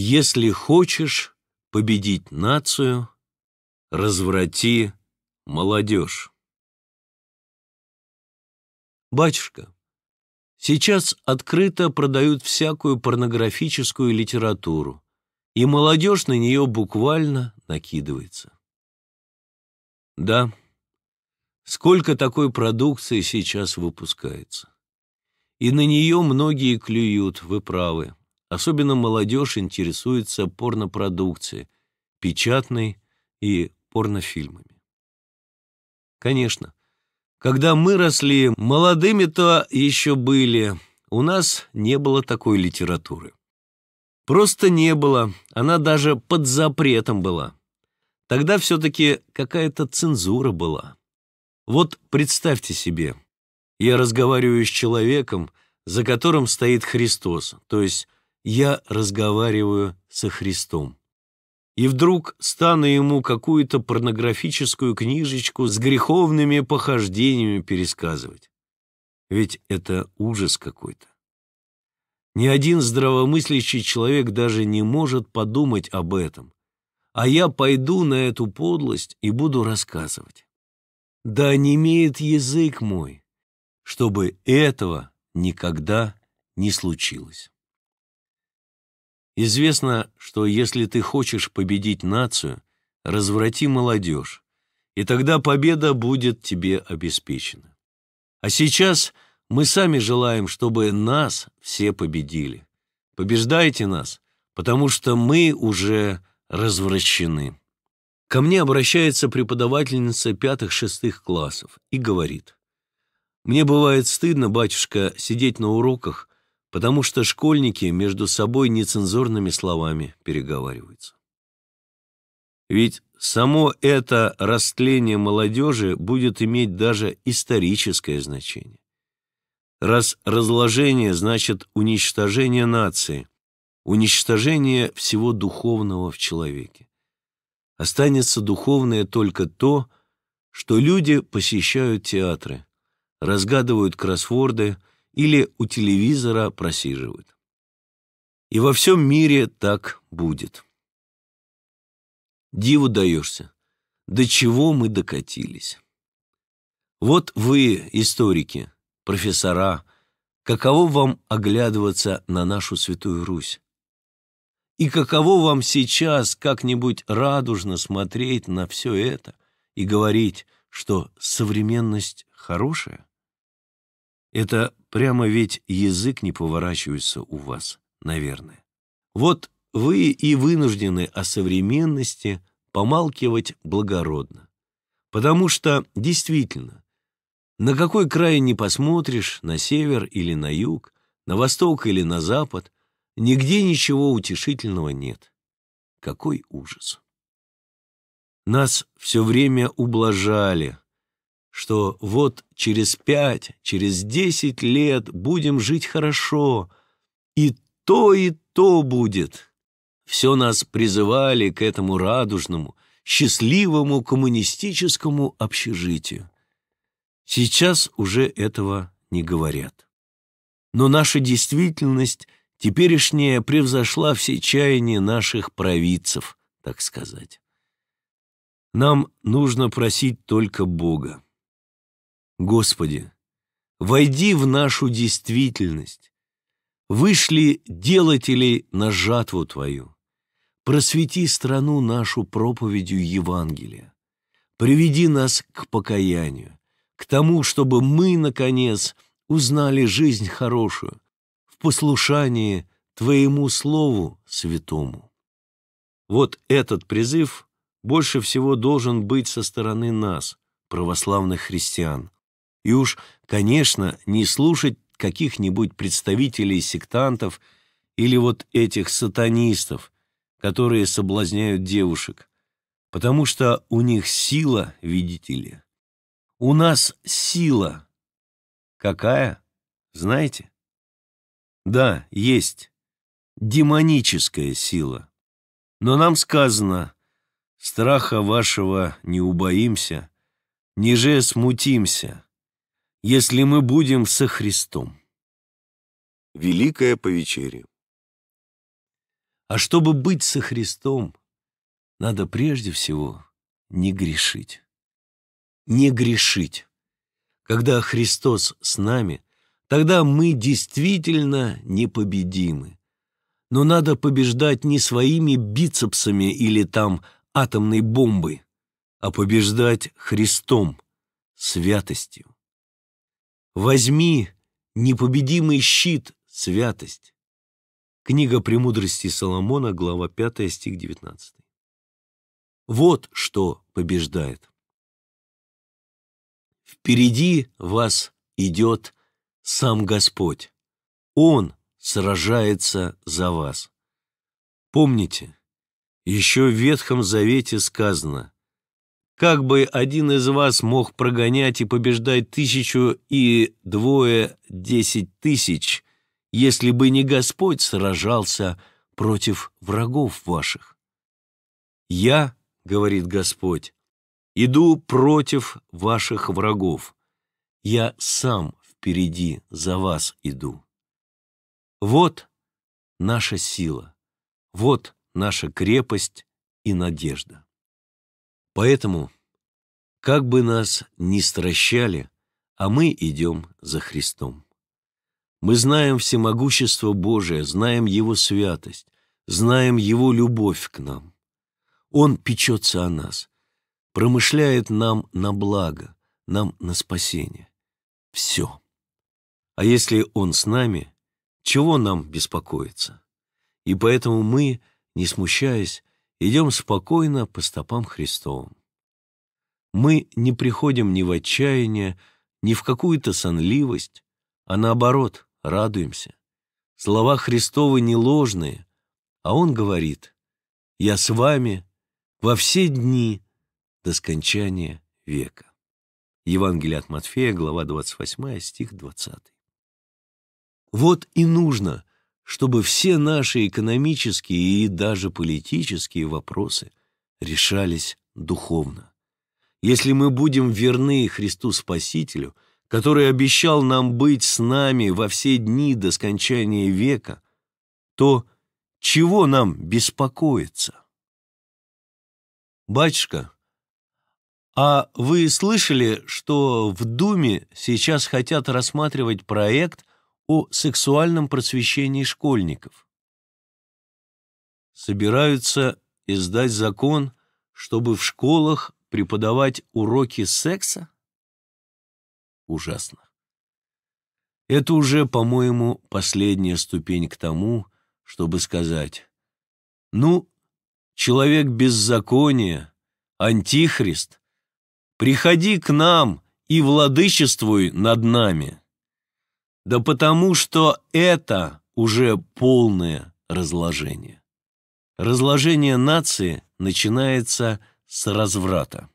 Если хочешь победить нацию, разврати молодежь. Батюшка, сейчас открыто продают всякую порнографическую литературу, и молодежь на нее буквально накидывается. Да, сколько такой продукции сейчас выпускается. И на нее многие клюют, вы правы. Особенно молодежь интересуется порнопродукцией, печатной и порнофильмами. Конечно, когда мы росли, молодыми-то еще были, у нас не было такой литературы. Просто не было, она даже под запретом была. Тогда все-таки какая-то цензура была. Вот представьте себе, я разговариваю с человеком, за которым стоит Христос, то есть я разговариваю со Христом. И вдруг стану ему какую-то порнографическую книжечку с греховными похождениями пересказывать. Ведь это ужас какой-то. Ни один здравомыслящий человек даже не может подумать об этом. А я пойду на эту подлость и буду рассказывать. Да не имеет язык мой, чтобы этого никогда не случилось. Известно, что если ты хочешь победить нацию, разврати молодежь, и тогда победа будет тебе обеспечена. А сейчас мы сами желаем, чтобы нас все победили. Побеждайте нас, потому что мы уже развращены. Ко мне обращается преподавательница пятых-шестых классов и говорит, «Мне бывает стыдно, батюшка, сидеть на уроках потому что школьники между собой нецензурными словами переговариваются. Ведь само это растление молодежи будет иметь даже историческое значение. Раз разложение значит уничтожение нации, уничтожение всего духовного в человеке. Останется духовное только то, что люди посещают театры, разгадывают кроссворды, или у телевизора просиживают. И во всем мире так будет. Диву даешься. До чего мы докатились? Вот вы, историки, профессора, каково вам оглядываться на нашу Святую Русь? И каково вам сейчас как-нибудь радужно смотреть на все это и говорить, что современность хорошая? Это Прямо ведь язык не поворачивается у вас, наверное. Вот вы и вынуждены о современности помалкивать благородно. Потому что, действительно, на какой край не посмотришь, на север или на юг, на восток или на запад, нигде ничего утешительного нет. Какой ужас! Нас все время ублажали, что вот через пять, через десять лет будем жить хорошо, и то, и то будет. Все нас призывали к этому радужному, счастливому коммунистическому общежитию. Сейчас уже этого не говорят. Но наша действительность теперешняя превзошла все чаяния наших провидцев, так сказать. Нам нужно просить только Бога. Господи, войди в нашу действительность. Вышли делателей на жатву Твою. Просвети страну нашу проповедью Евангелия. Приведи нас к покаянию, к тому, чтобы мы, наконец, узнали жизнь хорошую, в послушании Твоему Слову Святому. Вот этот призыв больше всего должен быть со стороны нас, православных христиан – и уж, конечно, не слушать каких-нибудь представителей сектантов или вот этих сатанистов, которые соблазняют девушек, потому что у них сила, видите ли. У нас сила. Какая? Знаете? Да, есть. Демоническая сила. Но нам сказано, страха вашего не убоимся, ниже смутимся если мы будем со Христом. Великое повечерие. А чтобы быть со Христом, надо прежде всего не грешить. Не грешить. Когда Христос с нами, тогда мы действительно непобедимы. Но надо побеждать не своими бицепсами или там атомной бомбой, а побеждать Христом, святостью. Возьми непобедимый щит, святость. Книга «Премудрости Соломона», глава 5, стих 19. Вот что побеждает. Впереди вас идет сам Господь. Он сражается за вас. Помните, еще в Ветхом Завете сказано как бы один из вас мог прогонять и побеждать тысячу и двое десять тысяч, если бы не Господь сражался против врагов ваших? «Я, — говорит Господь, — иду против ваших врагов. Я сам впереди за вас иду. Вот наша сила, вот наша крепость и надежда. Поэтому, как бы нас ни стращали, а мы идем за Христом. Мы знаем всемогущество Божие, знаем Его святость, знаем Его любовь к нам. Он печется о нас, промышляет нам на благо, нам на спасение. Все. А если Он с нами, чего нам беспокоиться? И поэтому мы, не смущаясь, идем спокойно по стопам Христовым. Мы не приходим ни в отчаяние, ни в какую-то сонливость, а наоборот, радуемся. Слова Христовы не ложные, а Он говорит «Я с вами во все дни до скончания века». Евангелие от Матфея, глава 28, стих 20. Вот и нужно чтобы все наши экономические и даже политические вопросы решались духовно. Если мы будем верны Христу Спасителю, который обещал нам быть с нами во все дни до скончания века, то чего нам беспокоиться? Батюшка, а вы слышали, что в Думе сейчас хотят рассматривать проект о сексуальном просвещении школьников. Собираются издать закон, чтобы в школах преподавать уроки секса? Ужасно. Это уже, по-моему, последняя ступень к тому, чтобы сказать, ну, человек беззакония, антихрист, приходи к нам и владычествуй над нами. Да потому что это уже полное разложение. Разложение нации начинается с разврата.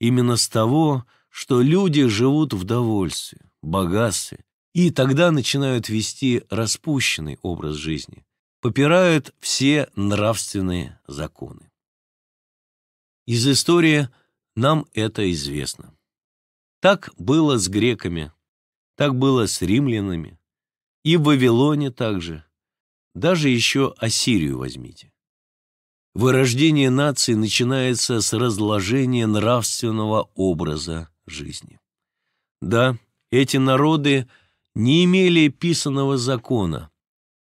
Именно с того, что люди живут в довольстве, богатстве, и тогда начинают вести распущенный образ жизни, попирают все нравственные законы. Из истории нам это известно. Так было с греками, так было с римлянами. И в Вавилоне также. Даже еще Ассирию возьмите. Вырождение нации начинается с разложения нравственного образа жизни. Да, эти народы не имели писанного закона,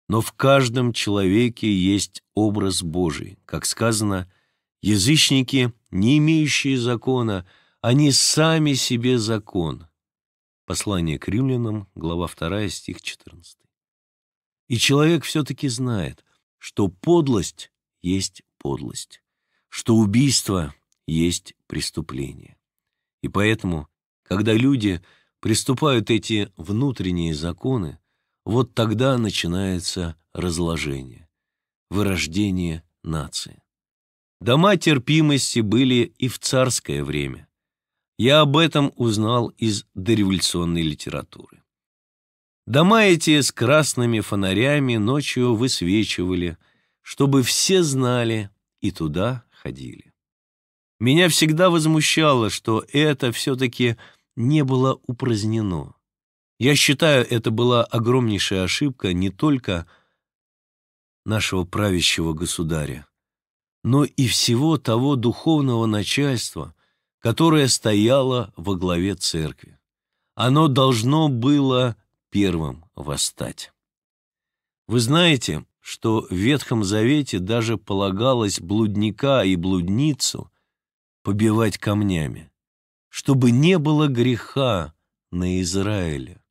но в каждом человеке есть образ Божий. Как сказано, язычники, не имеющие закона, они сами себе закон. Послание к римлянам, глава 2, стих 14. И человек все-таки знает, что подлость есть подлость, что убийство есть преступление. И поэтому, когда люди приступают эти внутренние законы, вот тогда начинается разложение, вырождение нации. Дома терпимости были и в царское время я об этом узнал из дореволюционной литературы. Дома эти с красными фонарями ночью высвечивали, чтобы все знали и туда ходили. Меня всегда возмущало, что это все-таки не было упразднено. Я считаю, это была огромнейшая ошибка не только нашего правящего государя, но и всего того духовного начальства, которое стояло во главе церкви. Оно должно было первым восстать. Вы знаете, что в Ветхом Завете даже полагалось блудника и блудницу побивать камнями, чтобы не было греха на Израиле.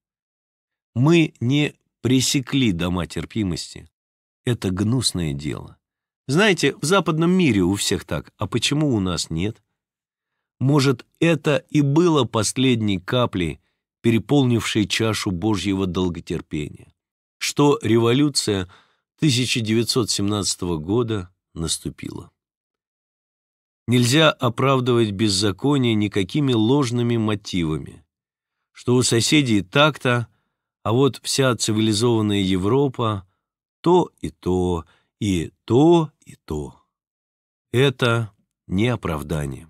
Мы не пресекли дома терпимости. Это гнусное дело. Знаете, в западном мире у всех так, а почему у нас нет? Может, это и было последней каплей, переполнившей чашу Божьего долготерпения, что революция 1917 года наступила. Нельзя оправдывать беззаконие никакими ложными мотивами, что у соседей так-то, а вот вся цивилизованная Европа то и то, и то, и то. Это не оправдание.